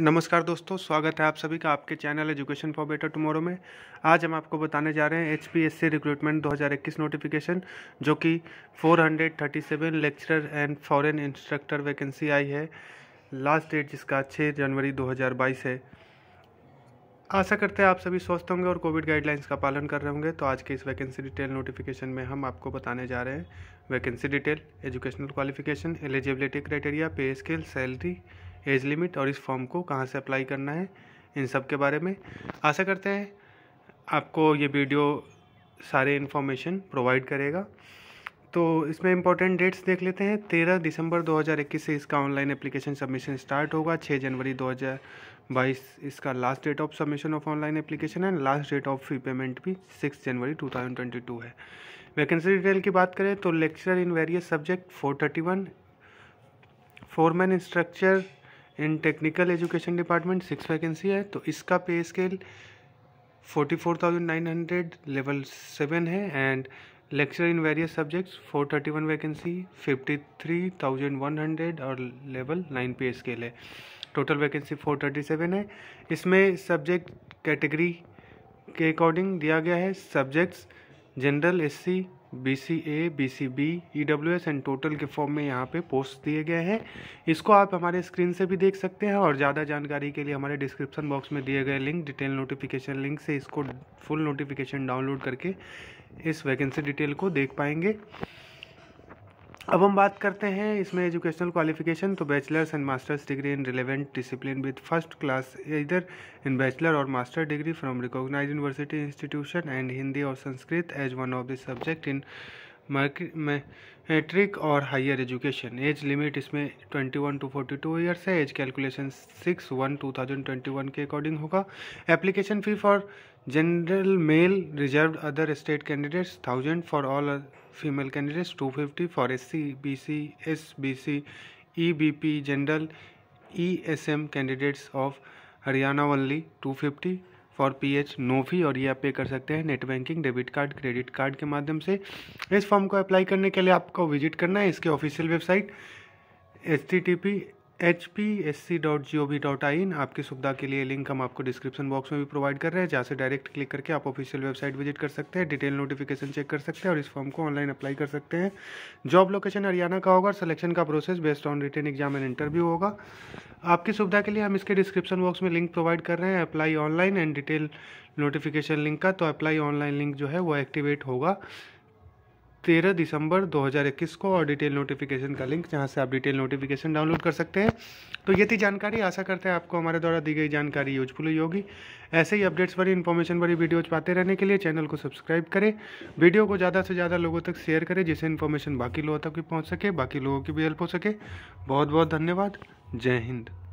नमस्कार दोस्तों स्वागत है आप सभी का आपके channel education for better tomorrow में आज हम आपको बताने जा रहे हैं H P S C recruitment 2021 notification जो कि 437 lecturer and foreign instructor vacancy आई है लास्ट डेट जिसका 6 जनवरी 2022 है आशा करते हैं आप सभी स्वस्थ होंगे और कोविड गाइडलाइंस का पालन कर रहे होंगे तो आज के इस वैकेंसी डिटेल नोटिफिकेशन में हम आपको बताने जा रहे हैं vacancy detail educational qualification eligibility criteria pay scale salary age limit और इस फॉर्म को कहाँ से अप्लाई करना है इन सब के बारे में आशा करते हैं आपको ये वीडियो सारे इन्फॉर्मेशन प्रोवाइड करेगा तो इसमें इंपॉर्टेंट डेट्स देख लेते हैं तेरह दिसंबर 2021 से इसका ऑनलाइन एप्लीकेशन सबमिशन स्टार्ट होगा छः जनवरी 2022 इसका last date of submission of online application है last date of fee payment भी सिक्स जनवरी 2022 है वैकेंसी डिटेल की बात करें तो lecture in various subject four thirty one foreman instructor in technical education department six vacancy है तो इसका pay scale forty four thousand nine hundred level seven है and lecture in various subjects four thirty one vacancy fifty three thousand one hundred और level nine pay scale है total vacancy four thirty seven है इसमें subject category के according दिया गया है subjects general S C B C A B C B E W S and total के form में यहाँ पे पोस्ट दिए गए हैं इसको आप हमारे स्क्रीन से भी देख सकते हैं और ज़्यादा जानकारी के लिए हमारे डिस्क्रिप्शन बॉक्स में दिए गए लिंक डिटेल नोटिफिकेशन लिंक से इसको फुल नोटिफिकेशन डाउनलोड करके इस वैकेंसी डिटेल को देख पाएंगे अब हम बात करते हैं इसमें एजुकेशनल क्वालिफिकेशन तो bachelors and masters degree in relevant discipline with first class इधर इन बैचलर और master degree from recognise university institution and Hindi और Sanskrit as one of the subject in matric eh, और हायर एजुकेशन एज लिमिट इसमें twenty one to forty two years है age calculation six one two thousand twenty one के according होगा application fee for general male reserve other state candidates thousand for all female candidates two fifty for S C B C S B C E B P general E S M candidates of Haryana only fifty for P H no fee और ये आप पे कर सकते हैं net banking debit card credit card के माध्यम से इस फॉर्म को अप्लाई करने के लिए आपको विजिट करना है इसके official website H T T P H P S C dot G O V dot I in आपकी सुविधा के लिए लिंक हम आपको डिस्क्रिप्शन बॉक्स में भी प्रोवाइड कर रहे हैं जहाँ से डायरेक्ट क्लिक करके आप ऑफिशियल वेबसाइट विजिट कर सकते हैं डिटेल नोटिफिकेशन चेक कर सकते हैं और इस फॉर्म को ऑनलाइन अप्लाई कर सकते हैं जॉब लोकेशन हरियाणा का होगा और सिलेक्शन का process based on written exam and interview होगा आपकी सुविधा के लिए हम इसके डिस्क्रिप्शन बॉक्स में लिंक प्रोवाइड कर रहे हैं apply online and detail notification link का तो अप्लाई ऑनलाइन लिंक जो है वो एक्टिवेट होगा तेरह दिसंबर 2021 को और डिटेल नोटिफिकेशन का लिंक जहाँ से आप डिटेल नोटिफिकेशन डाउनलोड कर सकते हैं तो ये थी जानकारी आशा करते हैं आपको हमारे द्वारा दी गई जानकारी यूजफुल हुई होगी ऐसे ही अपडेट्स भरी इन्फॉर्मेशन भरी वीडियोज पाते रहने के लिए चैनल को सब्सक्राइब करें वीडियो को ज़्यादा से ज़्यादा लोगों तक शेयर करें जिससे इन्फॉर्मेशन बाकी लोगों तक भी पहुँच सके बाकी लोगों की भी हेल्प हो सके बहुत बहुत धन्यवाद जय हिंद